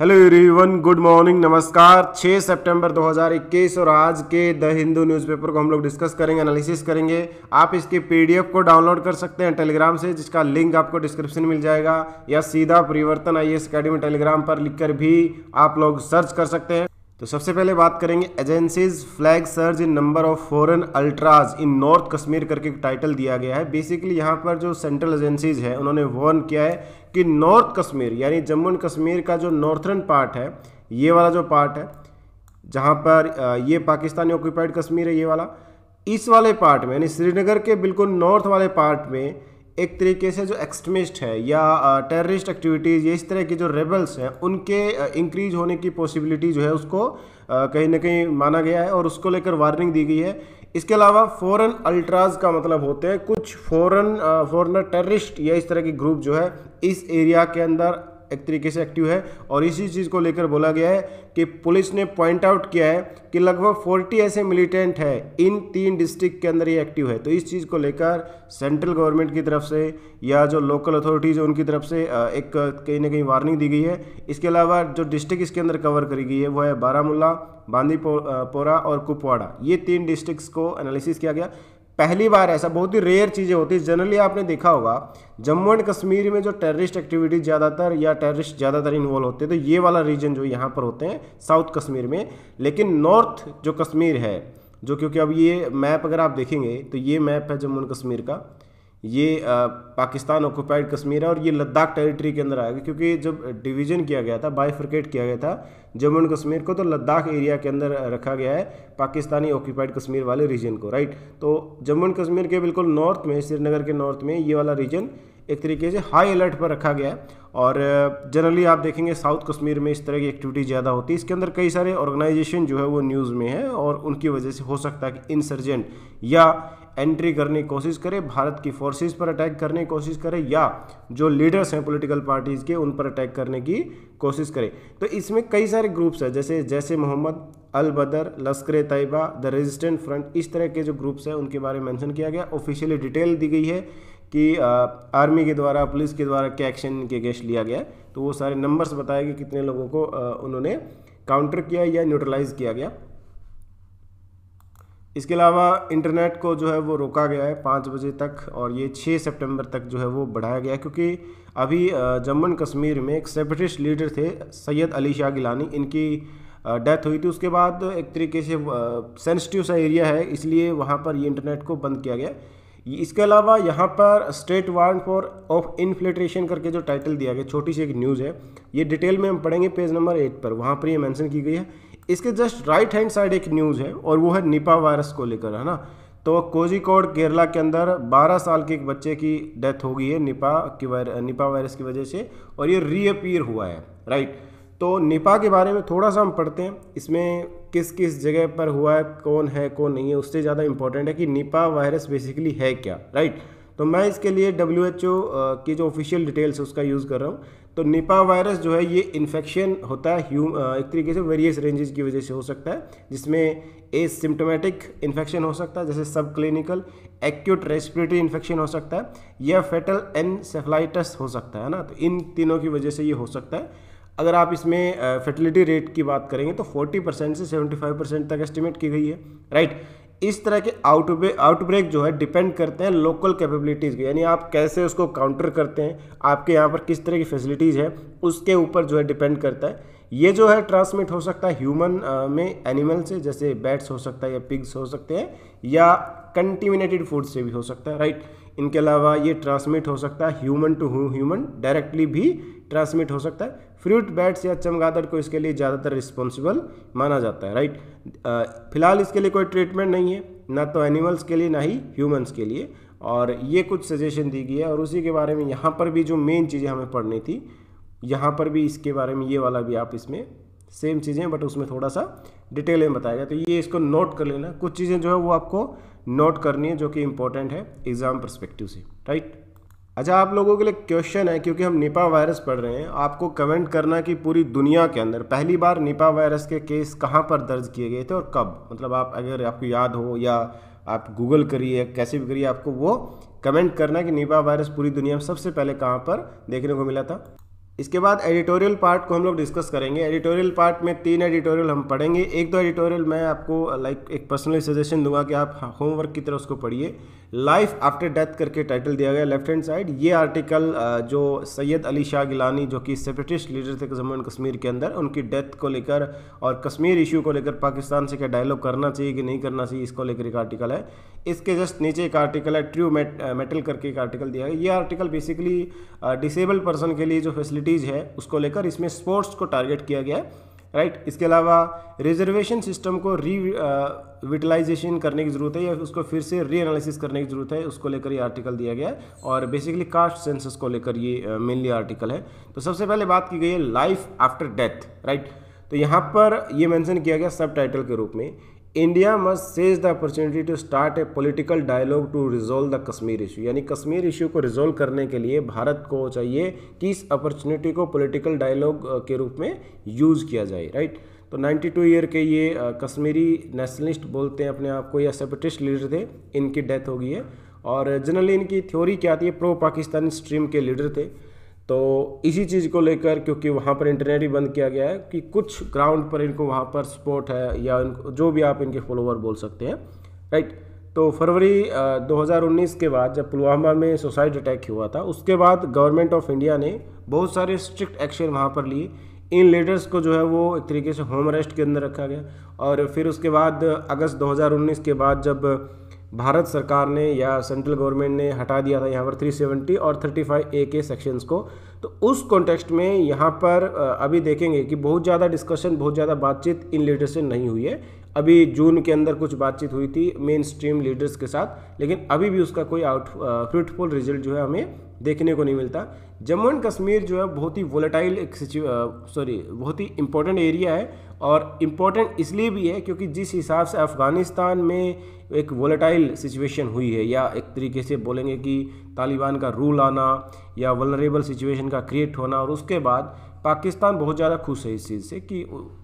hello everyone good morning नमस्कार 6 सितंबर 2021 और आज के द हिंदू न्यूज़पेपर को हम लोग डिस्कस करेंगे एनालिसिस करेंगे आप इसके पीडीएफ को डाउनलोड कर सकते हैं टेलीग्राम से जिसका लिंक आपको डिस्क्रिप्शन मिल जाएगा या सीधा परिवर्तन आई एस अकेडमी टेलीग्राम पर लिखकर भी आप लोग सर्च कर सकते हैं तो सबसे पहले बात करेंगे agencies flag surge in number of foreign ultras in north Kashmir करके टाइटल दिया गया है बेसिकली यहाँ पर जो सेंट्रल एजेंसीज है उन्होंने वर्न किया है कि नॉर्थ कश्मीर यानी जम्मू एंड कश्मीर का जो नॉर्थर्न पार्ट है ये वाला जो पार्ट है जहाँ पर ये पाकिस्तानी ऑक्यूपाइड कश्मीर है ये वाला इस वाले पार्ट में यानी श्रीनगर के बिल्कुल नॉर्थ वाले पार्ट में एक तरीके से जो एक्सट्रीमिस्ट है या टेररिस्ट एक्टिविटीज़ या इस तरह के जो रेबल्स हैं उनके इंक्रीज होने की पॉसिबिलिटी जो है उसको कहीं ना कहीं माना गया है और उसको लेकर वार्निंग दी गई है इसके अलावा फॉरेन अल्ट्राज का मतलब होते हैं कुछ फॉरेन फॉरनर टेररिस्ट या इस तरह के ग्रुप जो है इस एरिया के अंदर एक तरीके से एक्टिव है और इसी चीज़ को लेकर बोला गया है कि पुलिस ने पॉइंट आउट किया है कि लगभग 40 ऐसे मिलिटेंट हैं इन तीन डिस्ट्रिक्ट के अंदर ये एक्टिव है तो इस चीज़ को लेकर सेंट्रल गवर्नमेंट की तरफ से या जो लोकल अथॉरिटीज़ उनकी तरफ से एक कहीं ना कहीं वार्निंग दी गई है इसके अलावा जो डिस्ट्रिक्ट इसके अंदर कवर करी गई है वो है बारामूला बांदीपोरा और कुपवाड़ा ये तीन डिस्ट्रिक्ट को एनालिसिस किया गया पहली बार ऐसा बहुत ही रेयर चीज़ें होती है जनरली आपने देखा होगा जम्मू एंड कश्मीर में जो टेररिस्ट एक्टिविटीज़ ज़्यादातर या टेररिस्ट ज़्यादातर इन्वॉल्व होते हैं तो ये वाला रीजन जो यहाँ पर होते हैं साउथ कश्मीर में लेकिन नॉर्थ जो कश्मीर है जो क्योंकि अब ये मैप अगर आप देखेंगे तो ये मैप है जम्मू एंड कश्मीर का ये पाकिस्तान ऑक्यूपाइड कश्मीर है और ये लद्दाख टेरिटरी के अंदर आएगा क्योंकि जब डिवीजन किया गया था बाइफर्केट किया गया था जम्मू एंड कश्मीर को तो लद्दाख एरिया के अंदर रखा गया है पाकिस्तानी ऑक्यूपाइड कश्मीर वाले रीजन को राइट तो जम्मू एंड कश्मीर के बिल्कुल नॉर्थ में श्रीनगर के नॉर्थ में ये वाला रीजन एक तरीके से हाई अलर्ट पर रखा गया है और जनरली आप देखेंगे साउथ कश्मीर में इस तरह की एक्टिविटी ज़्यादा होती है इसके अंदर कई सारे ऑर्गेनाइजेशन जो है वो न्यूज़ में है और उनकी वजह से हो सकता है कि इंसर्जेंट या एंट्री करने की कोशिश करे भारत की फोर्सेस पर अटैक करने की कोशिश करे या जो लीडर्स हैं पॉलिटिकल पार्टीज़ के उन पर अटैक करने की कोशिश करे तो इसमें कई सारे ग्रुप्स हैं जैसे जैसे मोहम्मद अल बदर लश्कर तैयबा द रेजिस्टेंट फ्रंट इस तरह के जो ग्रुप्स हैं उनके बारे में मैंशन किया गया ऑफिशियली डिटेल दी गई है कि आर्मी के द्वारा पुलिस के द्वारा क्या एक्शन के अगेंस्ट लिया गया तो वो सारे नंबर्स बताए कि कितने लोगों को उन्होंने काउंटर किया या न्यूट्रलाइज किया गया इसके अलावा इंटरनेट को जो है वो रोका गया है पाँच बजे तक और ये छः सितंबर तक जो है वो बढ़ाया गया है क्योंकि अभी जम्मू एंड कश्मीर में एक सेपरेटिस्ट लीडर थे सैयद अली शाह गिलानी इनकी डेथ हुई थी उसके बाद एक तरीके से सेंसिटिव सा एरिया है इसलिए वहाँ पर ये इंटरनेट को बंद किया गया इसके अलावा यहाँ पर state ward for of infiltration करके जो टाइटल दिया गया छोटी सी एक न्यूज़ है ये डिटेल में हम पढ़ेंगे पेज नंबर एट पर वहाँ पर ये मेंशन की गई है इसके जस्ट राइट हैंड साइड एक न्यूज़ है और वो है निपा वायरस को लेकर है ना तो कोजिकोड केरला के अंदर 12 साल के एक बच्चे की डेथ हो गई है निपा की वायर निपा वायरस की वजह से और ये रीअपियर हुआ है राइट तो निपा के बारे में थोड़ा सा हम पढ़ते हैं इसमें किस किस जगह पर हुआ है कौन है कौन नहीं है उससे ज़्यादा इंपॉर्टेंट है कि निपा वायरस बेसिकली है क्या राइट तो मैं इसके लिए डब्ल्यू एच ओ की जो ऑफिशियल डिटेल्स है उसका यूज़ कर रहा हूँ तो निपा वायरस जो है ये इन्फेक्शन होता है ह्यूम एक तरीके से वेरियस रेंजेस की वजह से हो सकता है जिसमें ए सिम्टोमेटिक इन्फेक्शन हो सकता है जैसे सब क्लिनिकल एक्यूट रेस्पिरेटरी इन्फेक्शन हो सकता है या फेटल एनसेफ्लाइटस हो सकता है ना तो इन तीनों की वजह से ये हो सकता है अगर आप इसमें फर्टिलिटी रेट की बात करेंगे तो 40 परसेंट से 75 परसेंट तक एस्टिमेट की गई है राइट इस तरह के आउटब्रेक आउटब्रेक जो है डिपेंड करते हैं लोकल कैपेबिलिटीज़ के यानी आप कैसे उसको काउंटर करते हैं आपके यहाँ पर किस तरह की फैसिलिटीज़ है उसके ऊपर जो है डिपेंड करता है ये जो है ट्रांसमिट हो सकता है ह्यूमन में एनिमल से जैसे बैट्स हो सकता है या पिग्स हो सकते हैं या कंटिमिनेटेड फूड से भी हो सकता है राइट इनके अलावा ये ट्रांसमिट हो सकता है ह्यूमन टू ह्यूमन डायरेक्टली भी ट्रांसमिट हो सकता है फ्रूट बैट्स या चमगादड़ को इसके लिए ज़्यादातर रिस्पॉन्सिबल माना जाता है राइट फिलहाल इसके लिए कोई ट्रीटमेंट नहीं है ना तो एनिमल्स के लिए ना ही ह्यूमन्स के लिए और ये कुछ सजेशन दी गई है और उसी के बारे में यहाँ पर भी जो मेन चीज़ें हमें पढ़नी थी यहाँ पर भी इसके बारे में ये वाला भी आप इसमें सेम चीज़ें बट उसमें थोड़ा सा डिटेल में बताया गया तो ये इसको नोट कर लेना कुछ चीज़ें जो है वो आपको नोट करनी है जो कि इंपॉर्टेंट है एग्ज़ाम परस्पेक्टिव से राइट अच्छा आप लोगों के लिए क्वेश्चन है क्योंकि हम निपा वायरस पढ़ रहे हैं आपको कमेंट करना कि पूरी दुनिया के अंदर पहली बार निपा वायरस के केस कहाँ पर दर्ज किए गए थे और कब मतलब आप अगर आपको याद हो या आप गूगल करिए कैसे भी करिए आपको वो कमेंट करना कि निपा वायरस पूरी दुनिया में सबसे पहले कहाँ पर देखने को मिला था इसके बाद एडिटोरियल पार्ट को हम लोग डिस्कस करेंगे एडिटोरियल पार्ट में तीन एडिटोरियल हम पढ़ेंगे एक दो एडिटोरियल मैं आपको लाइक एक पर्सनली सजेशन दूंगा कि आप होमवर्क की तरह उसको पढ़िए लाइफ आफ्टर डेथ करके टाइटल दिया गया लेफ्ट हैंड साइड ये आर्टिकल जो सैयद अली शाह गिलानी जो कि सेपरेटिस्ट लीडर थे जम्मू एंड कश्मीर के अंदर उनकी डेथ को लेकर और कश्मीर इशू को लेकर पाकिस्तान से क्या डायलॉग करना चाहिए कि नहीं करना चाहिए इसको लेकर एक आर्टिकल है इसके जस्ट नीचे एक आर्टिकल है ट्रू मेटल करके एक आर्टिकल दिया गया ये आर्टिकल बेसिकली डिसेबल पर्सन के लिए जो फैसिलिटी फैसिलिटीज़ है उसको लेकर इसमें स्पोर्ट्स को टारगेट किया गया है राइट इसके अलावा रिजर्वेशन सिस्टम को री विटलाइजेशन uh, करने की ज़रूरत है या उसको फिर से री एनालिसिस करने की ज़रूरत है उसको लेकर ये आर्टिकल दिया गया है और बेसिकली कास्ट सेंसस को लेकर ये मेनली uh, आर्टिकल है तो सबसे पहले बात की गई है लाइफ आफ्टर डेथ राइट तो यहाँ पर ये मेंशन किया गया सब टाइटल के रूप में India must seize the opportunity to start a political dialogue to resolve the Kashmir issue यानी कश्मीर इशू को रिजोल्व करने के लिए भारत को चाहिए कि इस अपॉर्चुनिटी को पोलिटिकल डायलॉग के रूप में यूज़ किया जाए राइट तो 92 ईयर के ये कश्मीरी नेशनलिस्ट बोलते हैं अपने आप को या सेपरेटिस्ट लीडर थे इनकी डेथ हो गई है और जनरली इनकी थ्योरी क्या थी प्रो पाकिस्तानी स्ट्रीम के लीडर थे तो इसी चीज़ को लेकर क्योंकि वहाँ पर इंटरनेट ही बंद किया गया है कि कुछ ग्राउंड पर इनको वहाँ पर सपोर्ट है या इनको जो भी आप इनके फॉलोवर बोल सकते हैं राइट तो फरवरी 2019 के बाद जब पुलवामा में सुसाइड अटैक हुआ था उसके बाद गवर्नमेंट ऑफ इंडिया ने बहुत सारे स्ट्रिक्ट एक्शन वहाँ पर लिए इन लीडर्स को जो है वो एक तरीके से होम अरेस्ट के अंदर रखा गया और फिर उसके बाद अगस्त 2019 के बाद जब भारत सरकार ने या सेंट्रल गवर्नमेंट ने हटा दिया था यहाँ पर 370 और 35 ए के सेक्शंस को तो उस कॉन्टेक्स्ट में यहाँ पर अभी देखेंगे कि बहुत ज़्यादा डिस्कशन बहुत ज़्यादा बातचीत इन लीडर से नहीं हुई है अभी जून के अंदर कुछ बातचीत हुई थी मेन स्ट्रीम लीडर्स के साथ लेकिन अभी भी उसका कोई आउट फ्रूटफुल रिजल्ट जो है हमें देखने को नहीं मिलता जम्मू एंड कश्मीर जो है बहुत ही वोलेटाइल एक सॉरी uh, बहुत ही इम्पोर्टेंट एरिया है और इम्पोर्टेंट इसलिए भी है क्योंकि जिस हिसाब से अफ़गानिस्तान में एक वोलेटाइल सिचुएशन हुई है या एक तरीके से बोलेंगे कि तालिबान का रूल आना या वलरेबल सिचुएशन का क्रिएट होना और उसके बाद पाकिस्तान बहुत ज़्यादा खुश है इस चीज़ से कि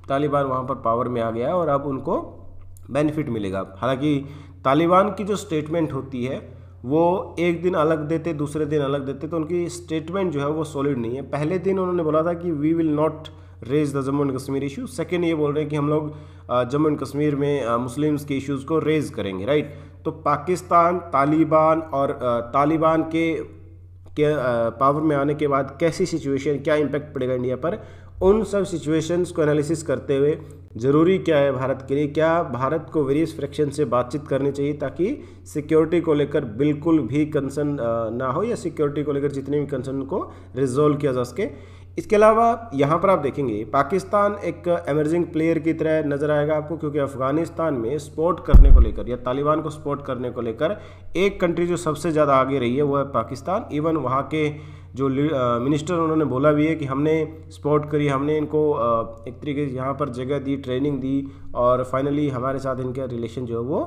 तालिबान वहाँ पर पावर में आ गया है और अब उनको बेनिफिट मिलेगा हालांकि तालिबान की जो स्टेटमेंट होती है वो एक दिन अलग देते दूसरे दिन अलग देते तो उनकी स्टेटमेंट जो है वो सॉलिड नहीं है पहले दिन उन्होंने बोला था कि we will not raise the Jammu and Kashmir issue second ये बोल रहे हैं कि हम लोग जम्मू एंड कश्मीर में मुस्लिम्स के इश्यूज़ को रेज करेंगे राइट तो पाकिस्तान तालिबान और तालिबान के के पावर में आने के बाद कैसी सिचुएशन क्या इम्पैक्ट पड़ेगा इंडिया पर उन सब सिचुएशंस को एनालिसिस करते हुए ज़रूरी क्या है भारत के लिए क्या भारत को वेरियस फ्रैक्शन से बातचीत करनी चाहिए ताकि सिक्योरिटी को लेकर बिल्कुल भी कंसर्न ना हो या सिक्योरिटी को लेकर जितने भी कंसर्न को रिजोल्व किया जा सके इसके अलावा यहाँ पर आप देखेंगे पाकिस्तान एक एमर्जिंग प्लेयर की तरह नज़र आएगा आपको क्योंकि अफगानिस्तान में स्पोर्ट करने को लेकर या तालिबान को सपोर्ट करने को लेकर एक कंट्री जो सबसे ज़्यादा आगे रही है वो है पाकिस्तान इवन वहाँ के जो मिनिस्टर उन्होंने बोला भी है कि हमने स्पॉट करी हमने इनको एक तरीके से यहाँ पर जगह दी ट्रेनिंग दी और फाइनली हमारे साथ इनका रिलेशन जो है वो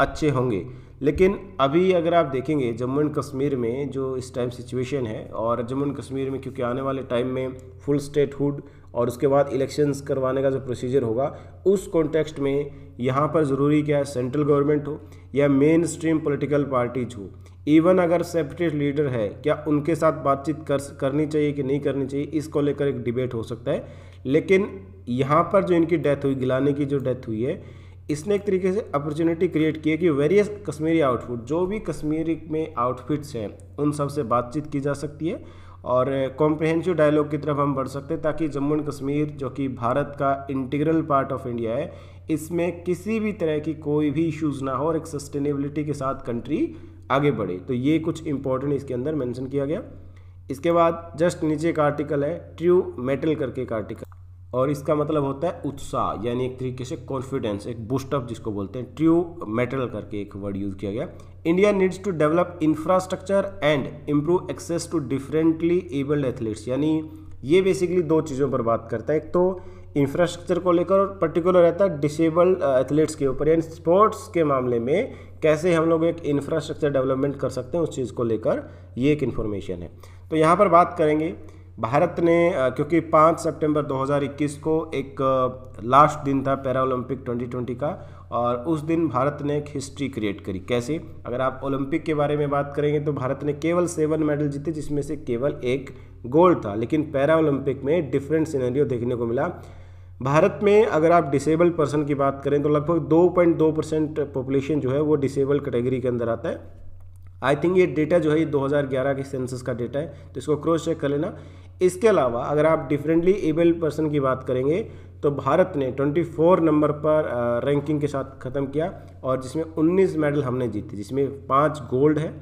अच्छे होंगे लेकिन अभी अगर आप देखेंगे जम्मू एंड कश्मीर में जो इस टाइम सिचुएशन है और जम्मू एंड कश्मीर में क्योंकि आने वाले टाइम में फुल स्टेटहुड और उसके बाद इलेक्शंस करवाने का जो प्रोसीजर होगा उस कॉन्टेक्स्ट में यहाँ पर ज़रूरी क्या है सेंट्रल गवर्नमेंट हो या मेन स्ट्रीम पोलिटिकल पार्टीज हो इवन अगर सेपरेट लीडर हैं क्या उनके साथ बातचीत कर करनी चाहिए कि नहीं करनी चाहिए इसको लेकर एक डिबेट हो सकता है लेकिन यहाँ पर जो इनकी डेथ हुई गिलानी की जो डेथ हुई है इसने एक तरीके से अपॉर्चुनिटी क्रिएट की है कि वेरियस कश्मीरी आउटफिट जो भी कश्मीरी में आउटफिट्स हैं उन सब से बातचीत की जा सकती है और कॉम्प्रहेंसिव डायलॉग की तरफ हम बढ़ सकते हैं ताकि जम्मू एंड कश्मीर जो कि भारत का इंटीग्रल पार्ट ऑफ इंडिया है इसमें किसी भी तरह की कोई भी इश्यूज़ ना हो और एक सस्टेनेबिलिटी के साथ कंट्री आगे बढ़े तो ये कुछ इंपॉर्टेंट इसके अंदर मेंशन किया गया इसके बाद जस्ट नीचे एक आर्टिकल है ट्रू मेटल करके एक आर्टिकल और इसका मतलब होता है उत्साह यानी एक तरीके से कॉन्फिडेंस एक बूस्टअप जिसको बोलते हैं ट्रू मेटल करके एक वर्ड यूज़ किया गया India needs to develop infrastructure and improve access to differently abled athletes यानी ये बेसिकली दो चीज़ों पर बात करता है एक तो इंफ्रास्ट्रक्चर को लेकर और पर्टिकुलर रहता है डिसेबल्ड एथलीट्स के ऊपर यानी स्पोर्ट्स के मामले में कैसे हम लोग एक इंफ्रास्ट्रक्चर डेवलपमेंट कर सकते हैं उस चीज़ को लेकर ये एक इन्फॉर्मेशन है तो यहाँ पर बात करेंगे भारत ने क्योंकि 5 सितंबर 2021 को एक लास्ट दिन था पैरा ओलंपिक 2020 का और उस दिन भारत ने एक हिस्ट्री क्रिएट करी कैसे अगर आप ओलंपिक के बारे में बात करेंगे तो भारत ने केवल सेवन मेडल जीते जिसमें से केवल एक गोल्ड था लेकिन पैरा ओलंपिक में डिफरेंट सिनेरियो देखने को मिला भारत में अगर आप डिसेबल्ड पर्सन की बात करें तो लगभग 2.2 परसेंट पॉपुलेशन जो है वो डिसेबल्ड कैटेगरी के अंदर आता है आई थिंक ये डेटा जो है ये 2011 के सेंसस का डेटा है तो इसको क्रॉस चेक कर लेना इसके अलावा अगर आप डिफरेंटली एबल पर्सन की बात करेंगे तो भारत ने 24 नंबर पर रैंकिंग के साथ ख़त्म किया और जिसमें 19 मेडल हमने जीते जिसमें पाँच गोल्ड है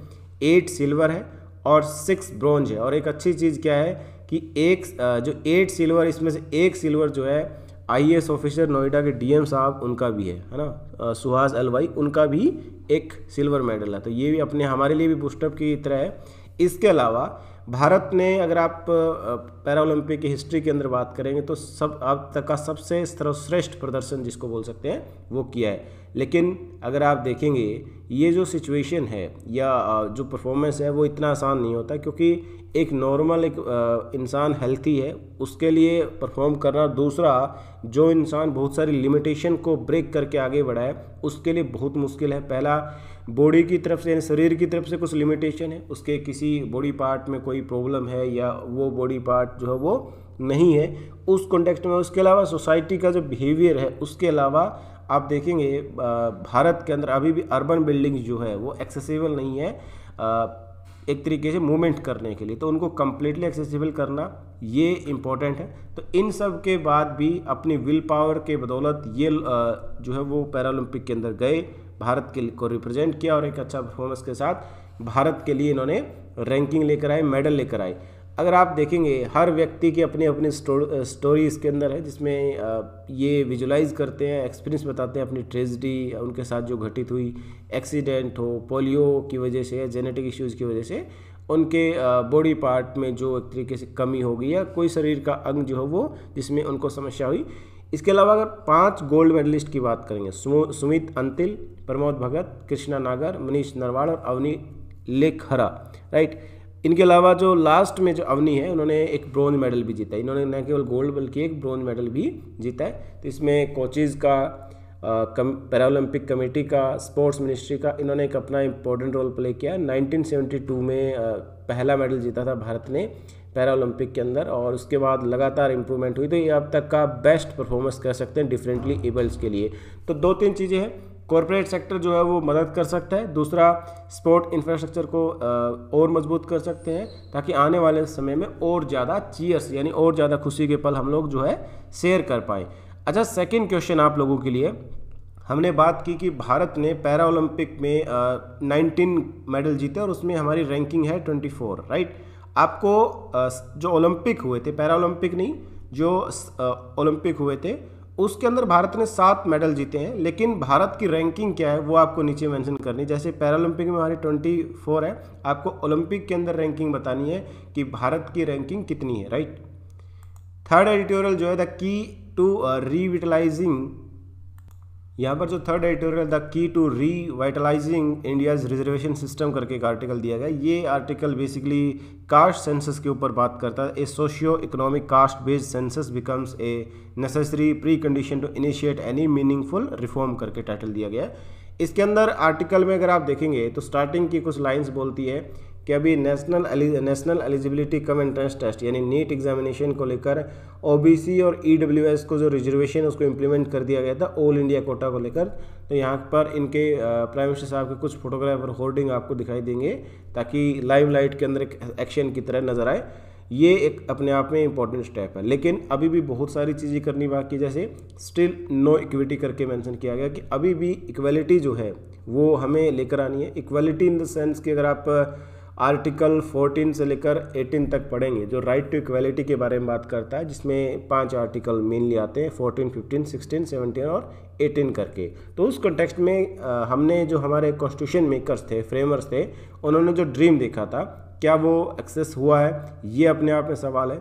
एट सिल्वर है और सिक्स ब्रॉन्ज है और एक अच्छी चीज़ क्या है कि एक जो एट सिल्वर इसमें से एक सिल्वर जो है आईएएस ऑफिसर नोएडा के डीएम साहब उनका भी है है ना सुहास अलवाई उनका भी एक सिल्वर मेडल है तो ये भी अपने हमारे लिए भी पुस्टअप की तरह है इसके अलावा भारत ने अगर आप पैरालंपिक की हिस्ट्री के अंदर बात करेंगे तो सब अब तक का सबसे सर्वश्रेष्ठ प्रदर्शन जिसको बोल सकते हैं वो किया है लेकिन अगर आप देखेंगे ये जो सिचुएशन है या जो परफॉर्मेंस है वो इतना आसान नहीं होता क्योंकि एक नॉर्मल एक इंसान हेल्थी है उसके लिए परफॉर्म करना दूसरा जो इंसान बहुत सारी लिमिटेशन को ब्रेक करके आगे बढ़ा है उसके लिए बहुत मुश्किल है पहला बॉडी की तरफ से यानी शरीर की तरफ से कुछ लिमिटेशन है उसके किसी बॉडी पार्ट में कोई प्रॉब्लम है या वो बॉडी पार्ट जो है वो नहीं है उस कॉन्टेक्स्ट में उसके अलावा सोसाइटी का जो बिहेवियर है उसके अलावा आप देखेंगे भारत के अंदर अभी भी अर्बन बिल्डिंग जो है वो एक्सेसिबल नहीं है एक तरीके से मूवमेंट करने के लिए तो उनको कम्प्लीटली एक्सेसिबल करना ये इम्पोर्टेंट है तो इन सब के बाद भी अपनी विल पावर के बदौलत ये जो है वो पैरालंपिक के अंदर गए भारत के को रिप्रेजेंट किया और एक अच्छा परफॉर्मेंस के साथ भारत के लिए इन्होंने रैंकिंग लेकर आए मेडल लेकर आए अगर आप देखेंगे हर व्यक्ति की अपनी अपनी स्टोरी इसके अंदर है जिसमें ये विजुलाइज करते हैं एक्सपीरियंस बताते हैं अपनी ट्रेजडी उनके साथ जो घटित हुई एक्सीडेंट हो पोलियो की वजह से या जेनेटिक इश्यूज़ की वजह से उनके बॉडी पार्ट में जो एक तरीके से कमी हो गई या कोई शरीर का अंग जो है वो जिसमें उनको समस्या हुई इसके अलावा अगर पांच गोल्ड मेडलिस्ट की बात करेंगे सुमित अंतिल प्रमोद भगत कृष्णा नागर मनीष नरवाड़ और अवनी लेखहरा राइट इनके अलावा जो लास्ट में जो अवनी है उन्होंने एक ब्रॉन्ज मेडल भी जीता है इन्होंने न केवल गोल्ड बल्कि एक ब्रॉन्ज मेडल भी जीता है तो इसमें कोचिज़ का कम पैरालंपिक कमेटी का स्पोर्ट्स मिनिस्ट्री का इन्होंने एक अपना इम्पोर्टेंट रोल प्ले किया 1972 में आ, पहला मेडल जीता था भारत ने पैरालंपिक के अंदर और उसके बाद लगातार इम्प्रूवमेंट हुई तो ये अब तक का बेस्ट परफॉर्मेंस कर सकते हैं डिफरेंटली एबल्स के लिए तो दो तीन चीज़ें हैं कॉरपोरेट सेक्टर जो है वो मदद कर सकता है दूसरा स्पोर्ट इंफ्रास्ट्रक्चर को और मजबूत कर सकते हैं ताकि आने वाले समय में और ज़्यादा चीयर्स यानी और ज़्यादा खुशी के पल हम लोग जो है शेयर कर पाएँ अच्छा सेकेंड क्वेश्चन आप लोगों के लिए हमने बात की कि भारत ने पैरा ओलंपिक में नाइनटीन मेडल जीते और उसमें हमारी रैंकिंग है ट्वेंटी फोर राइट आपको आ, जो ओलंपिक हुए थे पैरा ओलंपिक नहीं जो ओलंपिक हुए थे उसके अंदर भारत ने सात मेडल जीते हैं लेकिन भारत की रैंकिंग क्या है वो आपको नीचे मेंशन करनी जैसे पैरालंपिक में हमारी 24 है आपको ओलंपिक के अंदर रैंकिंग बतानी है कि भारत की रैंकिंग कितनी है राइट थर्ड एडिटोरियल जो है द की टू रिविटलाइजिंग यहाँ पर जो third editorial the key to revitalising India's reservation system करके एक आर्टिकल दिया गया ये आर्टिकल बेसिकली कास्ट सेंसस के ऊपर बात करता है a socio economic caste based census becomes a necessary pre condition to initiate any meaningful reform करके टाइटल दिया गया है इसके अंदर आर्टिकल में अगर आप देखेंगे तो स्टार्टिंग की कुछ लाइन्स बोलती है कि अभी national national eligibility cum entrance test यानी नीट एग्जामिनेशन को लेकर ओबीसी और ईडब्ल्यूएस e को जो रिजर्वेशन उसको इम्प्लीमेंट कर दिया गया था ऑल इंडिया कोटा को लेकर तो यहाँ पर इनके प्राइम मिनिस्टर साहब के कुछ फोटोग्राफ और होर्डिंग आपको दिखाई देंगे ताकि लाइव लाइट के अंदर एक एक्शन की तरह नजर आए ये एक अपने आप में इंपॉर्टेंट स्टेप है लेकिन अभी भी बहुत सारी चीज़ें करनी बाकी जैसे स्टिल नो इक्विटी करके मेंशन किया गया कि अभी भी इक्वलिटी जो है वो हमें लेकर आनी है इक्वलिटी इन द सेंस कि अगर आप आर्टिकल 14 से लेकर 18 तक पढ़ेंगे जो राइट टू इक्वालिटी के बारे में बात करता है जिसमें पांच आर्टिकल मेनली आते हैं 14, 15, 16, 17 और 18 करके तो उस कॉन्टेक्स्ट में आ, हमने जो हमारे कॉन्स्टिट्यूशन मेकर्स थे फ्रेमर्स थे उन्होंने जो ड्रीम देखा था क्या वो एक्सेस हुआ है ये अपने आप में सवाल है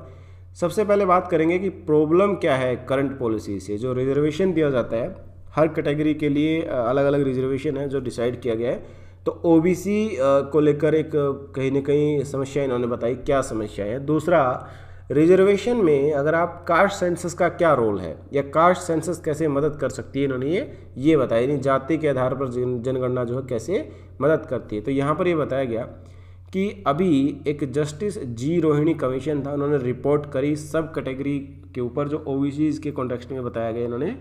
सबसे पहले बात करेंगे कि प्रॉब्लम क्या है करंट पॉलिसी से जो रिजर्वेशन दिया जाता है हर कैटेगरी के लिए अलग अलग रिजर्वेशन है जो डिसाइड किया गया है तो ओबीसी को लेकर एक कहीं ना कहीं समस्या इन्होंने बताई क्या समस्या है दूसरा रिजर्वेशन में अगर आप कास्ट सेंसस का क्या रोल है या कास्ट सेंसस कैसे मदद कर सकती है इन्होंने ये ये बताया यानी जाति के आधार पर जनगणना जो है कैसे मदद करती है तो यहाँ पर ये बताया गया कि अभी एक जस्टिस जी रोहिणी कमीशन था उन्होंने रिपोर्ट करी सब कैटेगरी के ऊपर जो ओ के कॉन्टेक्स्ट में बताया गया इन्होंने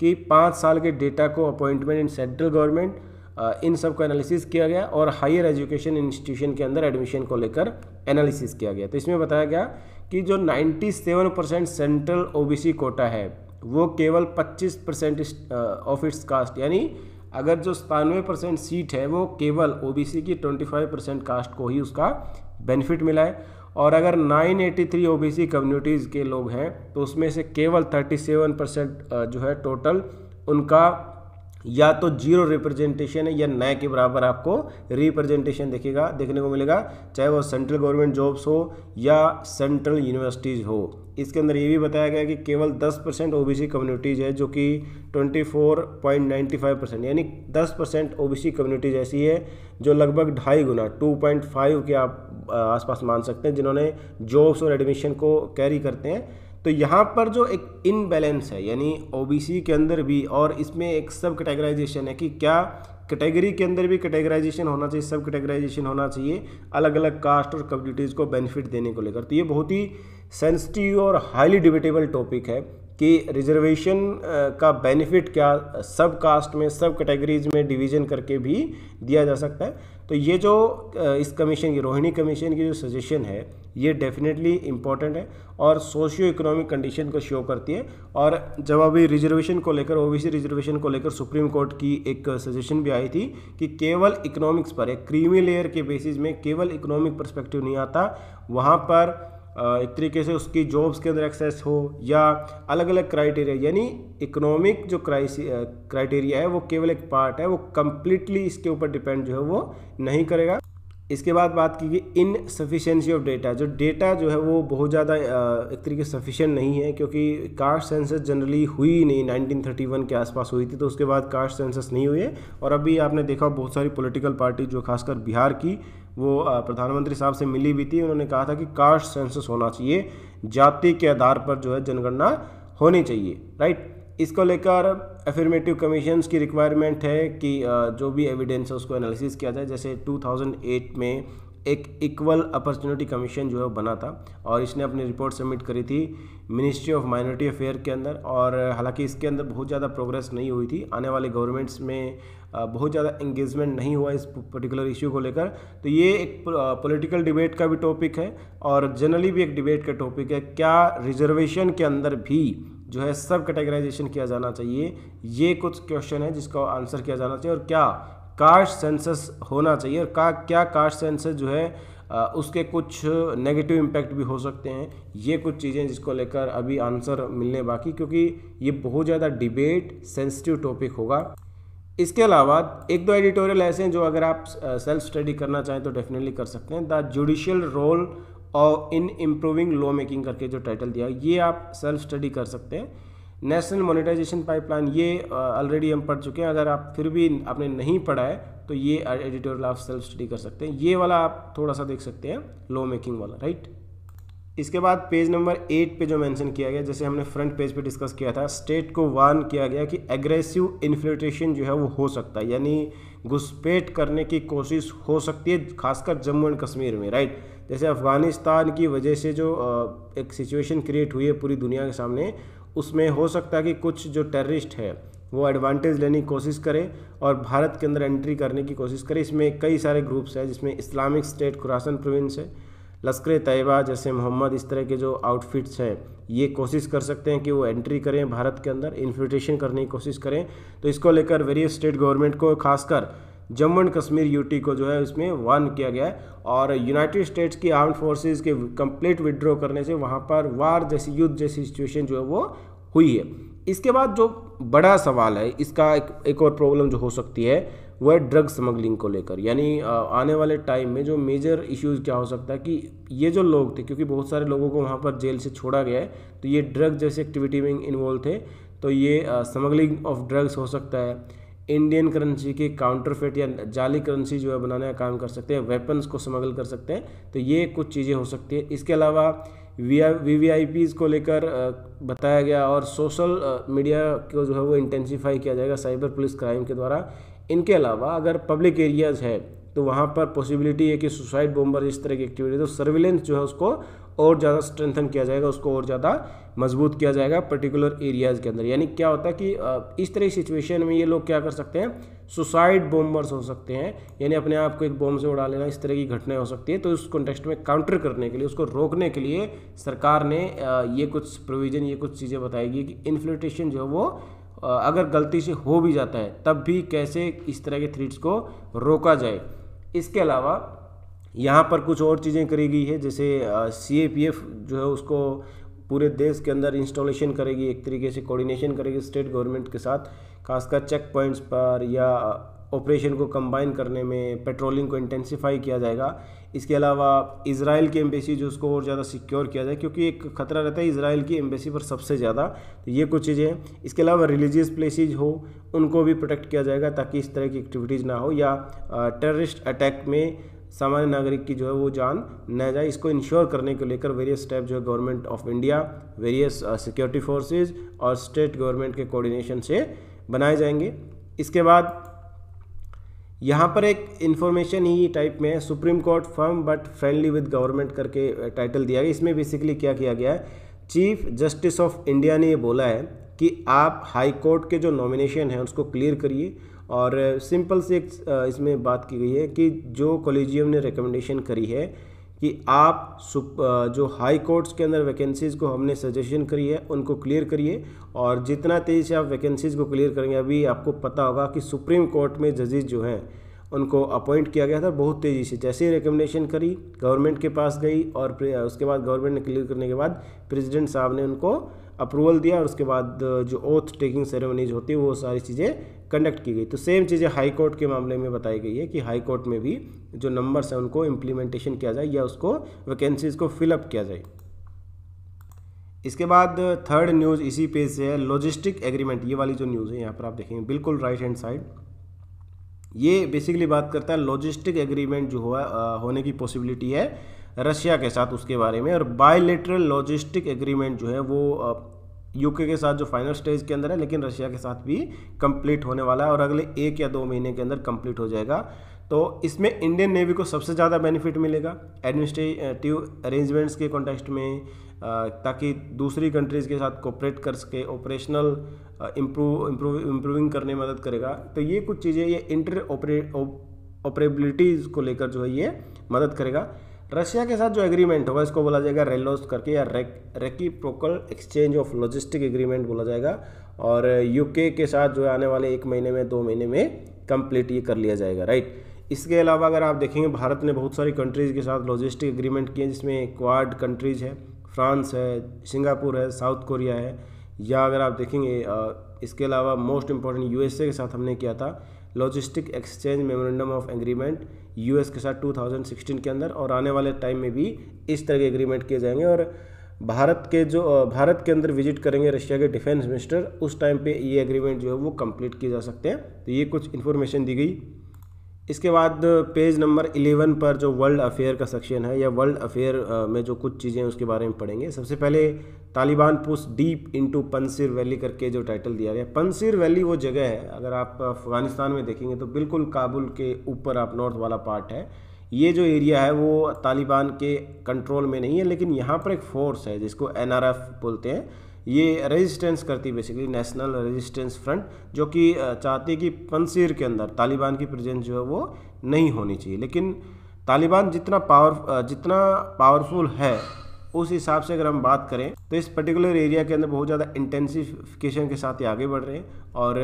कि पाँच साल के डेटा को अपॉइंटमेंट इन सेंट्रल गवर्नमेंट इन सब का एनालिसिस किया गया और हायर एजुकेशन इंस्टीट्यूशन के अंदर एडमिशन को लेकर एनालिसिस किया गया तो इसमें बताया गया कि जो 97 परसेंट सेंट्रल ओबीसी कोटा है वो केवल 25 परसेंट ऑफ इट्स कास्ट यानी अगर जो सतानवे परसेंट सीट है वो केवल ओबीसी की 25 परसेंट कास्ट को ही उसका बेनिफिट मिला है और अगर 983 ओबीसी कम्युनिटीज़ के लोग हैं तो उसमें से केवल 37 परसेंट जो है टोटल उनका या तो जीरो रिप्रेजेंटेशन है या नए के बराबर आपको रिप्रेजेंटेशन देखेगा देखने को मिलेगा चाहे वो सेंट्रल गवर्नमेंट जॉब्स हो या सेंट्रल यूनिवर्सिटीज़ हो इसके अंदर ये भी बताया गया कि केवल 10 परसेंट ओ कम्युनिटीज़ है जो कि 24.95 परसेंट यानी 10 परसेंट ओ कम्युनिटीज़ ऐसी है जो लगभग ढाई गुना 2.5 के आप आसपास मान सकते हैं जिन्होंने जॉब्स और एडमिशन को कैरी करते हैं तो यहाँ पर जो एक इनबैलेंस है यानी ओबीसी के अंदर भी और इसमें एक सब कैटेगराइजेशन है कि क्या कैटेगरी के अंदर भी कैटेगराइजेशन होना चाहिए सब कैटेगराइजेशन होना चाहिए अलग अलग कास्ट और कम्युनिटीज़ को बेनिफिट देने को लेकर तो ये बहुत ही सेंसिटिव और हाईली डिबेटेबल टॉपिक है कि रिजर्वेशन का बेनिफिट क्या सब कास्ट में सब कैटेगरीज में डिवीजन करके भी दिया जा सकता है तो ये जो इस कमीशन की रोहिणी कमीशन की जो सजेशन है ये डेफिनेटली इम्पॉर्टेंट है और सोशियो इकोनॉमिक कंडीशन को शो करती है और जब अभी रिजर्वेशन को लेकर ओबीसी रिजर्वेशन को लेकर सुप्रीम कोर्ट की एक सजेशन भी आई थी कि केवल इकोनॉमिक्स पर एक क्रीमी लेयर के बेसिस में केवल इकोनॉमिक परस्पेक्टिव नहीं आता वहाँ पर एक तरीके से उसकी जॉब्स के अंदर एक्सेस हो या अलग अलग क्राइटेरिया यानी इकोनॉमिक जो क्राइटेरिया है वो केवल एक पार्ट है वो कम्प्लीटली इसके ऊपर डिपेंड जो है वो नहीं करेगा इसके बाद बात की गई इन सफिशेंसी ऑफ डेटा जो डेटा जो है वो बहुत ज़्यादा एक तरीके से सफिशेंट नहीं है क्योंकि कास्ट सेंसस जनरली हुई नहीं 1931 के आसपास हुई थी तो उसके बाद कास्ट सेंसस नहीं हुई है और अभी आपने देखा बहुत सारी पॉलिटिकल पार्टी जो खासकर बिहार की वो प्रधानमंत्री साहब से मिली भी थी उन्होंने कहा था कि कास्ट सेंसस होना चाहिए जाति के आधार पर जो है जनगणना होनी चाहिए राइट इसको लेकर एफर्मेटिव कमीशंस की रिक्वायरमेंट है कि जो भी एविडेंस है उसको एनालिसिस किया जाए जैसे 2008 में एक इक्वल अपॉर्चुनिटी कमीशन जो है बना था और इसने अपनी रिपोर्ट सबमिट करी थी मिनिस्ट्री ऑफ माइनॉरिटी अफेयर के अंदर और हालांकि इसके अंदर बहुत ज़्यादा प्रोग्रेस नहीं हुई थी आने वाले गवर्नमेंट्स में बहुत ज़्यादा एंगेजमेंट नहीं हुआ इस पर्टिकुलर इश्यू को लेकर तो ये एक पॉलिटिकल डिबेट का भी टॉपिक है और जनरली भी एक डिबेट का टॉपिक है क्या रिजर्वेशन के अंदर भी जो है सब कैटेगराइजेशन किया जाना चाहिए ये कुछ क्वेश्चन है जिसका आंसर किया जाना चाहिए और क्या कास्ट सेंसस होना चाहिए और का क्या कास्ट सेंसस जो है आ, उसके कुछ नेगेटिव इम्पैक्ट भी हो सकते हैं ये कुछ चीज़ें जिसको लेकर अभी आंसर मिलने बाकी क्योंकि ये बहुत ज़्यादा डिबेट सेंसिटिव टॉपिक होगा इसके अलावा एक दो एडिटोरियल ऐसे हैं जो अगर आप सेल्फ स्टडी करना चाहें तो डेफिनेटली कर सकते हैं द जुडिशियल रोल और इन इम्प्रूविंग लॉ मेकिंग करके जो टाइटल दिया ये आप सेल्फ स्टडी कर सकते हैं नेशनल मोनेटाइजेशन पाइपलाइन ये ऑलरेडी हम पढ़ चुके हैं अगर आप फिर भी आपने नहीं पढ़ा है तो ये एडिटोरियल आप सेल्फ स्टडी कर सकते हैं ये वाला आप थोड़ा सा देख सकते हैं लॉ मेकिंग वाला राइट इसके बाद पेज नंबर एट पे जो मेंशन किया गया जैसे हमने फ्रंट पेज पे डिस्कस किया था स्टेट को वार्न किया गया कि एग्रेसिव इन्फ्लेटेशन जो है वो हो सकता है यानी घुसपैठ करने की कोशिश हो सकती है खासकर जम्मू एंड कश्मीर में राइट जैसे अफ़गानिस्तान की वजह से जो एक सिचुएशन क्रिएट हुई है पूरी दुनिया के सामने उसमें हो सकता है कि कुछ जो टेररिस्ट है वो एडवांटेज लेने की कोशिश करें और भारत के अंदर एंट्री करने की कोशिश करें इसमें कई सारे ग्रुप्स हैं जिसमें इस्लामिक स्टेट खुरासन प्रोविंस है लश्कर तयबा जैसे मोहम्मद इस तरह के जो आउटफिट्स हैं ये कोशिश कर सकते हैं कि वो एंट्री करें भारत के अंदर इन्फिल्ट्रेशन करने की कोशिश करें तो इसको लेकर वेरियस स्टेट गवर्नमेंट को खासकर जम्मू एंड कश्मीर यूटी को जो है उसमें वन किया गया है और यूनाइटेड स्टेट्स की आर्म फोर्सेज के कंप्लीट विड्रॉ करने से वहाँ पर वार जैसी युद्ध जैसी सिचुएशन जो है वो हुई है इसके बाद जो बड़ा सवाल है इसका एक एक और प्रॉब्लम जो हो सकती है वह ड्रग स्मगलिंग को लेकर यानी आने वाले टाइम में जो मेजर इश्यूज क्या हो सकता है कि ये जो लोग थे क्योंकि बहुत सारे लोगों को वहाँ पर जेल से छोड़ा गया है तो ये ड्रग जैसे एक्टिविटी में इन्वॉल्व थे तो ये स्मगलिंग ऑफ ड्रग्स हो सकता है इंडियन करेंसी के काउंटरफेट या जाली करेंसी जो है बनाने का काम कर सकते हैं वेपन्स को स्मगल कर सकते हैं तो ये कुछ चीज़ें हो सकती है इसके अलावा वी वी आई पीज़ को लेकर बताया गया और सोशल मीडिया को जो है वो इंटेंसीफाई किया जाएगा साइबर पुलिस क्राइम के द्वारा इनके अलावा अगर पब्लिक एरियाज़ है तो वहाँ पर पॉसिबिलिटी है कि सुसाइड बॉम्बर इस तरह की एक्टिविटी तो सर्विलेंस जो है उसको और ज़्यादा स्ट्रेंथन किया जाएगा उसको और ज़्यादा मजबूत किया जाएगा पर्टिकुलर एरियाज़ के अंदर यानी क्या होता है कि इस तरह की सिचुएशन में ये लोग क्या कर सकते हैं सुसाइड बॉम्बर्स हो सकते हैं यानी अपने आप को एक बॉम्ब से उड़ा लेना इस तरह की घटनाएं हो सकती है तो उस कॉन्टेक्स्ट में काउंटर करने के लिए उसको रोकने के लिए सरकार ने ये कुछ प्रोविज़न ये कुछ चीज़ें बताएगी कि इन्फ्लेटेशन जो है वो अगर गलती से हो भी जाता है तब भी कैसे इस तरह के थ्रीट्स को रोका जाए इसके अलावा यहाँ पर कुछ और चीज़ें करी गई है जैसे सी जो है उसको पूरे देश के अंदर इंस्टॉलेशन करेगी एक तरीके से कोऑर्डिनेशन करेगी स्टेट गवर्नमेंट के साथ खासकर चेक पॉइंट्स पर या ऑपरेशन को कंबाइन करने में पेट्रोलिंग को इंटेंसिफाई किया जाएगा इसके अलावा इसराइल की एम्बेसी जो उसको और ज़्यादा सिक्योर किया जाए क्योंकि एक खतरा रहता है इसराइल की एम्बेसी पर सबसे ज़्यादा तो ये कुछ चीज़ें इसके अलावा रिलीजियस प्लेसेज हो उनको भी प्रोटेक्ट किया जाएगा ताकि इस तरह की एक्टिविटीज़ ना हो या टेररिस्ट अटैक में सामान्य नागरिक की जो है वो जान न जाए इसको इंश्योर करने को लेकर वेरियस स्टेप जो है government of India various security forces और स्टेट गवर्नमेंट के कोऑर्डिनेशन से बनाए जाएंगे इसके बाद यहाँ पर एक इन्फॉर्मेशन ही टाइप में है Supreme Court firm but friendly with government करके टाइटल uh, दिया गया इसमें बेसिकली क्या किया गया है चीफ जस्टिस ऑफ इंडिया ने ये बोला है कि आप हाई कोर्ट के जो नॉमिनेशन है उसको क्लियर करिए और सिंपल से एक इसमें बात की गई है कि जो कॉलेजियम ने रिकमेंडेशन करी है कि आप जो हाई कोर्ट्स के अंदर वैकेंसीज़ को हमने सजेशन करी है उनको क्लियर करिए और जितना तेज़ी से आप वैकेंसीज़ को क्लियर करेंगे अभी आपको पता होगा कि सुप्रीम कोर्ट में जजेज जो हैं उनको अपॉइंट किया गया था बहुत तेज़ी से जैसे ही रिकमेंडेशन करी गवर्नमेंट के पास गई और उसके बाद गवर्नमेंट ने क्लियर करने के बाद प्रेसिडेंट साहब ने उनको अप्रूवल दिया और उसके बाद जो ओथ टेकिंग सेरेमनीज होती है वो सारी चीज़ें कंडक्ट की गई तो सेम चीज़ें हाई कोर्ट के मामले में बताई गई है कि हाई कोर्ट में भी जो नंबर्स हैं उनको इम्प्लीमेंटेशन किया जाए या उसको वैकेंसीज को फिलअप किया जाए इसके बाद थर्ड न्यूज़ इसी पेज से है लॉजिस्टिक एग्रीमेंट ये वाली जो न्यूज़ है यहाँ पर आप देखेंगे बिल्कुल राइट हैंड साइड ये बेसिकली बात करता है लॉजिस्टिक एग्रीमेंट जो हुआ होने की पॉसिबिलिटी है रशिया के साथ उसके बारे में और बायोलेटरल लॉजिस्टिक एग्रीमेंट जो है वो यूके के साथ जो फाइनल स्टेज के अंदर है लेकिन रशिया के साथ भी कंप्लीट होने वाला है और अगले एक या दो महीने के अंदर कंप्लीट हो जाएगा तो इसमें इंडियन नेवी को सबसे ज़्यादा बेनिफिट मिलेगा एडमिनिस्ट्रेटिव अरेंजमेंट्स के कॉन्टेक्स्ट में ताकि दूसरी कंट्रीज़ के साथ कोऑपरेट कर सके ऑपरेशनल इम्प्रूव इम्प्रूव इम्प्रूविंग करने में मदद करेगा तो ये कुछ चीज़ें ये इंटर ऑपरे ऑपरेबिलिटीज़ को लेकर जो है ये मदद करेगा रशिया के साथ जो एग्रीमेंट होगा इसको बोला जाएगा रेलोस करके या रेक reciprocal exchange of logistic agreement बोला जाएगा और यूके के साथ जो आने वाले एक महीने में दो महीने में कंप्लीट ये कर लिया जाएगा राइट इसके अलावा अगर आप देखेंगे भारत ने बहुत सारी कंट्रीज़ के साथ लॉजिस्टिक एग्रीमेंट किए जिसमें क्वाड कंट्रीज़ है फ्रांस है सिंगापुर है साउथ कोरिया है या अगर आप देखेंगे इसके अलावा मोस्ट इम्पॉर्टेंट यूएसए के साथ हमने किया था logistic exchange memorandum of agreement US के साथ 2016 के अंदर और आने वाले टाइम में भी इस तरह के एग्रीमेंट किए जाएंगे और भारत के जो भारत के अंदर विजिट करेंगे रशिया के डिफेंस मिनिस्टर उस टाइम पे ये एग्रीमेंट जो है वो कंप्लीट किए जा सकते हैं तो ये कुछ इन्फॉर्मेशन दी गई इसके बाद पेज नंबर 11 पर जो वर्ल्ड अफेयर का सेक्शन है या वर्ल्ड अफेयर में जो कुछ चीज़ें उसके बारे में पढ़ेंगे सबसे पहले तालिबान पुस डीप इनटू पंसिर वैली करके जो टाइटल दिया गया पंसिर वैली वो जगह है अगर आप अफ़गानिस्तान में देखेंगे तो बिल्कुल काबुल के ऊपर आप नॉर्थ वाला पार्ट है ये जो एरिया है वो तालिबान के कंट्रोल में नहीं है लेकिन यहाँ पर एक फोर्स है जिसको एन बोलते हैं ये रेजिस्टेंस करती बेसिकली नेशनल रेजिस्टेंस फ्रंट जो कि चाहती कि पंसीर के अंदर तालिबान की प्रेजेंस जो है वो नहीं होनी चाहिए लेकिन तालिबान जितना पावर जितना पावरफुल है उस हिसाब से अगर हम बात करें तो इस पर्टिकुलर एरिया के अंदर बहुत ज़्यादा इंटेंसिफिकेशन के साथ ये आगे बढ़ रहे हैं और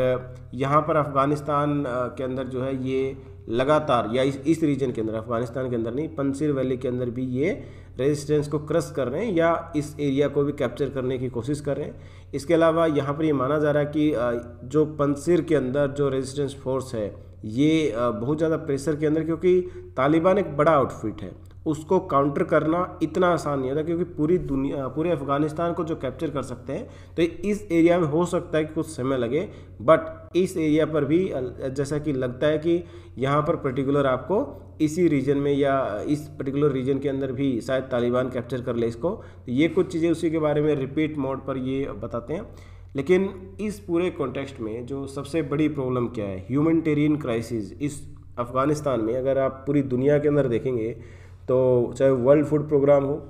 यहाँ पर अफ़गानिस्तान के अंदर जो है ये लगातार या इस इस रीजन के अंदर अफगानिस्तान के अंदर नहीं पंसिर वैली के अंदर भी ये रेजिस्टेंस को क्रस कर रहे हैं या इस एरिया को भी कैप्चर करने की कोशिश कर रहे हैं इसके अलावा यहाँ पर ये माना जा रहा है कि जो पंसिर के अंदर जो रेजिस्टेंस फोर्स है ये बहुत ज़्यादा प्रेशर के अंदर क्योंकि तालिबान एक बड़ा आउटफिट है उसको काउंटर करना इतना आसान नहीं होता क्योंकि पूरी दुनिया पूरे अफगानिस्तान को जो कैप्चर कर सकते हैं तो इस एरिया में हो सकता है कि कुछ समय लगे बट इस एरिया पर भी जैसा कि लगता है कि यहाँ पर पर्टिकुलर आपको इसी रीजन में या इस पर्टिकुलर रीजन के अंदर भी शायद तालिबान कैप्चर कर ले इसको तो ये कुछ चीज़ें उसी के बारे में रिपीट मोड पर ये बताते हैं लेकिन इस पूरे कॉन्टेक्स्ट में जो सबसे बड़ी प्रॉब्लम क्या है ह्यूमनटेरियन क्राइसिस इस अफ़गानिस्तान में अगर आप पूरी दुनिया के अंदर देखेंगे तो चाहे वर्ल्ड फूड प्रोग्राम हो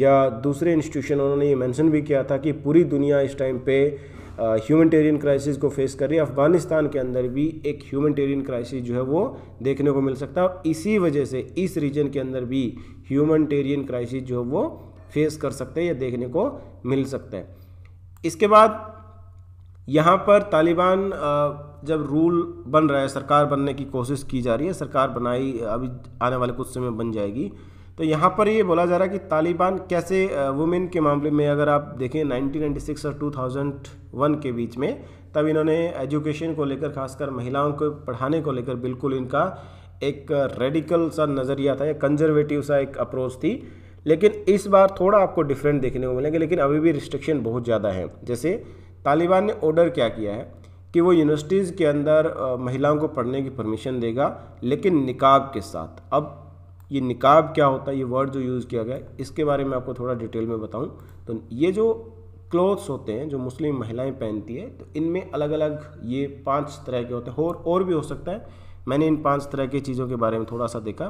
या दूसरे इंस्टीट्यूशन उन्होंने ये मेंशन भी किया था कि पूरी दुनिया इस टाइम पे ह्यूमनिटेरियन क्राइसिस को फेस कर रही है अफ़गानिस्तान के अंदर भी एक ह्यूमनिटेरियन क्राइसिस जो है वो देखने को मिल सकता है और इसी वजह से इस रीजन के अंदर भी ह्यूमनिटेरियन क्राइसिस जो है वो फेस कर सकते हैं या देखने को मिल सकता है इसके बाद यहाँ पर तालिबान जब रूल बन रहा है सरकार बनने की कोशिश की जा रही है सरकार बनाई अभी आने वाले कुछ समय बन जाएगी तो यहाँ पर ये बोला जा रहा है कि तालिबान कैसे वुमेन के मामले में अगर आप देखें 1996 और 2001 के बीच में तब इन्होंने एजुकेशन को लेकर खासकर महिलाओं को पढ़ाने को लेकर बिल्कुल इनका एक रेडिकल सा नज़रिया था या कंजर्वेटिव सा एक अप्रोच थी लेकिन इस बार थोड़ा आपको डिफरेंट देखने को मिलेंगे लेकिन अभी भी रिस्ट्रिक्शन बहुत ज़्यादा है जैसे तालिबान ने ऑर्डर क्या किया है कि वो यूनिवर्सिटीज़ के अंदर महिलाओं को पढ़ने की परमिशन देगा लेकिन निकाब के साथ अब ये निकाब क्या होता है ये वर्ड जो यूज़ किया गया इसके बारे में आपको थोड़ा डिटेल में बताऊं तो ये जो क्लोथ्स होते हैं जो मुस्लिम महिलाएं पहनती है तो इनमें अलग अलग ये पांच तरह के होते हैं और और भी हो सकता है मैंने इन पांच तरह की चीज़ों के बारे में थोड़ा सा देखा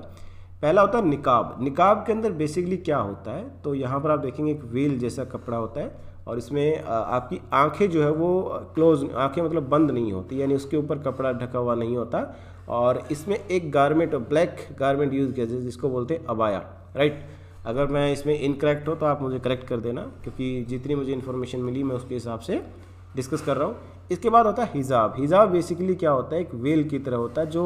पहला होता है निकाब निकाब के अंदर बेसिकली क्या होता है तो यहाँ पर आप देखेंगे एक वेल जैसा कपड़ा होता है और इसमें आपकी आंखें जो है वो क्लोज आंखें मतलब बंद नहीं होती यानी उसके ऊपर कपड़ा ढका हुआ नहीं होता और इसमें एक गारमेंट ब्लैक गारमेंट यूज़ किया जाए जिसको बोलते हैं अबाया राइट अगर मैं इसमें इनकरेक्ट हो तो आप मुझे करेक्ट कर देना क्योंकि जितनी मुझे इन्फॉर्मेशन मिली मैं उसके हिसाब से डिस्कस कर रहा हूँ इसके बाद होता है हिजाब हिजाब बेसिकली क्या होता है एक वेल की तरह होता है जो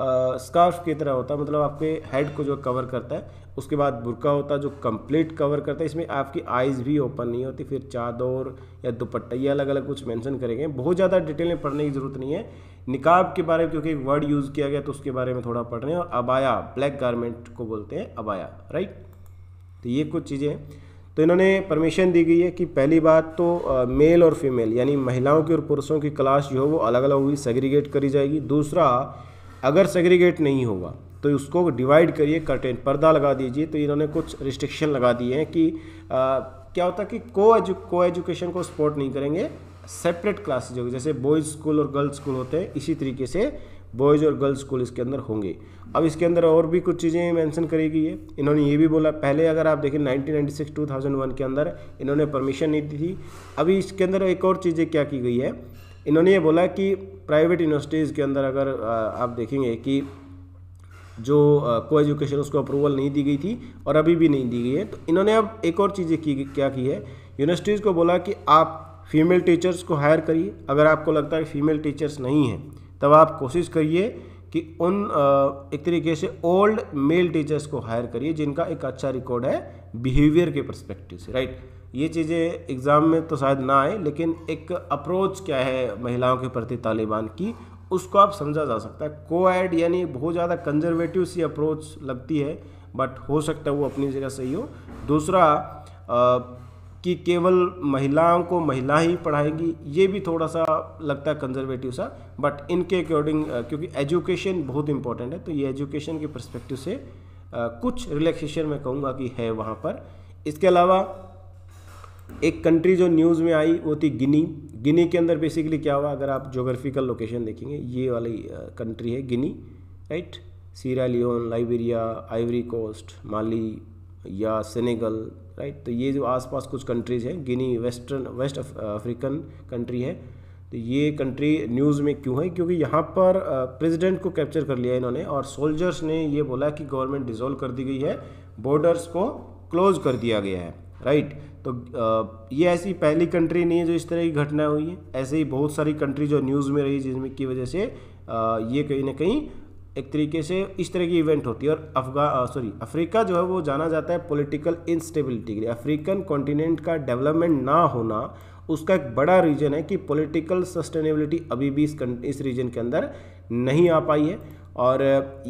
स्कार्फ की तरह होता है मतलब आपके हेड को जो कवर करता है उसके बाद बुरका होता है जो कंप्लीट कवर करता है इसमें आपकी आइज़ भी ओपन नहीं होती फिर चादर या दुपट्टा ये अलग अलग कुछ मेंशन करेंगे बहुत ज़्यादा डिटेल में पढ़ने की ज़रूरत नहीं है निकाब के बारे में क्योंकि वर्ड यूज़ किया गया तो उसके बारे में थोड़ा पढ़ रहे हैं और अबाया ब्लैक गारमेंट को बोलते हैं अबाया राइट तो ये कुछ चीज़ें हैं तो इन्होंने परमिशन दी गई है कि पहली बात तो मेल और फीमेल यानी महिलाओं की और पुरुषों की क्लास जो है वो अलग अलग होगी सेग्रीगेट करी जाएगी दूसरा अगर सेग्रीगेट नहीं होगा तो उसको डिवाइड करिए कर्टेन पर्दा लगा दीजिए तो इन्होंने कुछ रिस्ट्रिक्शन लगा दिए हैं कि आ, क्या होता है कि को एजु को एजुकेशन को सपोर्ट नहीं करेंगे सेपरेट क्लासेज होगी जैसे बॉयज़ स्कूल और गर्ल्स स्कूल होते हैं इसी तरीके से बॉयज़ और गर्ल्स स्कूल इसके अंदर होंगे अब इसके अंदर और भी कुछ चीज़ें मेंशन करेगी ये इन्होंने ये भी बोला पहले अगर आप देखें 1996 2001 के अंदर इन्होंने परमिशन नहीं दी थी अभी इसके अंदर एक और चीज़ें क्या की गई है इन्होंने ये बोला कि प्राइवेट यूनिवर्सिटीज़ के अंदर अगर आप देखेंगे कि जो को एजुकेशन उसको अप्रूवल नहीं दी गई थी और अभी भी नहीं दी गई है तो इन्होंने अब एक और चीज़ें की क्या की है यूनिवर्सिटीज़ को बोला कि आप फीमेल टीचर्स को हायर करिए अगर आपको लगता है फीमेल टीचर्स नहीं हैं तब आप कोशिश करिए कि उन एक तरीके से ओल्ड मेल टीचर्स को हायर करिए जिनका एक अच्छा रिकॉर्ड है बिहेवियर के परस्पेक्टिव से राइट ये चीज़ें एग्ज़ाम में तो शायद ना आए लेकिन एक अप्रोच क्या है महिलाओं के प्रति तालिबान की उसको आप समझा जा सकता है को एड यानी बहुत ज़्यादा कंजर्वेटिव सी अप्रोच लगती है बट हो सकता है वो अपनी जगह सही हो दूसरा कि केवल महिलाओं को महिला ही पढ़ाएगी ये भी थोड़ा सा लगता है कंजर्वेटिव सा बट इनके अकॉर्डिंग क्योंकि एजुकेशन बहुत इंपॉर्टेंट है तो ये एजुकेशन के परस्पेक्टिव से कुछ रिलैक्सेशन मैं कहूँगा कि है वहाँ पर इसके अलावा एक कंट्री जो न्यूज़ में आई वो थी गिनी गिनी के अंदर बेसिकली क्या हुआ अगर आप जोग्राफिकल लोकेशन देखेंगे ये वाली कंट्री है Guinea right Sierra Leone Liberia Ivory Coast Mali या सेनेगल राइट तो ये जो आसपास कुछ कंट्रीज़ हैं Guinea western West African country है तो ये कंट्री न्यूज़ में क्यों है क्योंकि यहाँ पर प्रेसिडेंट को कैप्चर कर लिया इन्होंने और सोल्जर्स ने ये बोला कि गवर्नमेंट डिजोल्व कर दी गई है बॉर्डर्स को क्लोज कर दिया गया है राइट तो ये ऐसी पहली कंट्री नहीं है जो इस तरह की घटना हुई है ऐसे ही बहुत सारी कंट्री जो न्यूज़ में रही जिसमें की वजह से ये कहीं ना कहीं एक तरीके से इस तरह की इवेंट होती है और अफगा सॉरी अफ्रीका जो है वो जाना जाता है पॉलिटिकल इंस्टेबिलिटी के लिए अफ्रीकन कॉन्टिनेंट का डेवलपमेंट ना होना उसका एक बड़ा रीज़न है कि पॉलिटिकल सस्टेनेबिलिटी अभी भी इस इस रीजन के अंदर नहीं आ पाई है और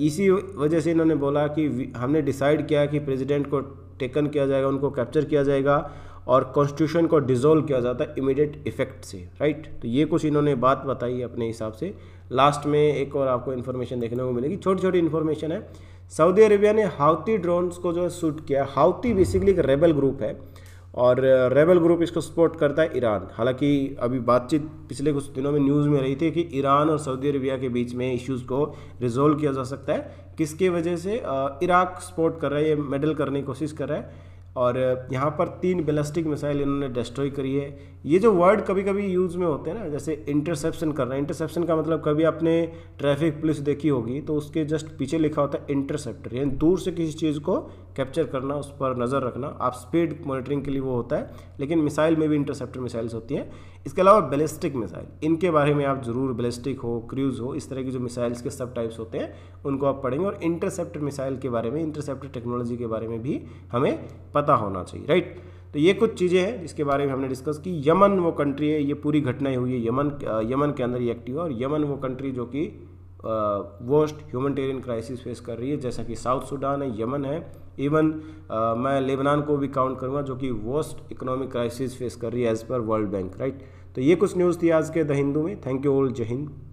इसी वजह से इन्होंने बोला कि हमने डिसाइड किया कि प्रेसिडेंट को टेकन किया जाएगा उनको कैप्चर किया जाएगा और कॉन्स्टिट्यूशन को डिज़ोल्व किया जाता है इमिडिएट इफेक्ट से राइट तो ये कुछ इन्होंने बात बताई अपने हिसाब से लास्ट में एक और आपको इन्फॉर्मेशन देखने को मिलेगी छोटी छोटी इन्फॉर्मेशन है सऊदी अरेबिया ने हाउती ड्रोन्स को जो है शूट किया हाउती बेसिकली एक रेबल ग्रुप है और रेबल ग्रुप इसको सपोर्ट करता है ईरान हालांकि अभी बातचीत पिछले कुछ दिनों में न्यूज़ में रही थी कि ईरान और सऊदी अरबिया के बीच में इश्यूज़ को रिजोल्व किया जा सकता है किसके वजह से इराक सपोर्ट कर रहा है ये मेडल करने की कोशिश कर रहा है और यहाँ पर तीन बेलस्टिक मिसाइल इन्होंने डिस्ट्रॉय करी है ये जो वर्ड कभी कभी यूज़ में होते हैं ना जैसे इंटरसेप्शन कर रहे हैं इंटरसेप्शन का मतलब कभी आपने ट्रैफिक पुलिस देखी होगी तो उसके जस्ट पीछे लिखा होता है इंटरसेप्टर यानी दूर से किसी चीज़ को कैप्चर करना उस पर नज़र रखना आप स्पीड मॉनिटरिंग के लिए वो होता है लेकिन मिसाइल में भी इंटरसेप्टर मिसाइल्स होती हैं इसके अलावा बैलिस्टिक मिसाइल इनके बारे में आप ज़रूर बैलिस्टिक हो क्रूज़ हो इस तरह की जो मिसाइल्स के सब टाइप्स होते हैं उनको आप पढ़ेंगे और इंटरसेप्टर मिसाइल के बारे में इंटरसेप्टर टेक्नोलॉजी के बारे में भी हमें पता होना चाहिए राइट तो ये कुछ चीज़ें हैं जिसके बारे में हमने डिस्कस की यमन वो कंट्री है ये पूरी घटनाएं हुई है यमन यमन के अंदर ये एक्टिव है और यमन वो कंट्री जो कि वर्स्ट ह्यूमनटेरियन क्राइसिस फेस कर रही है जैसा कि साउथ सूडान है यमन है इवन uh, मैं लेबनान को भी काउंट करूंगा जो कि वर्स्ट इकोनॉमिक क्राइसिस फेस कर रही है as per world bank right तो ये कुछ न्यूज़ थी आज के द हिंदू में थैंक यू ऑल जय हिंद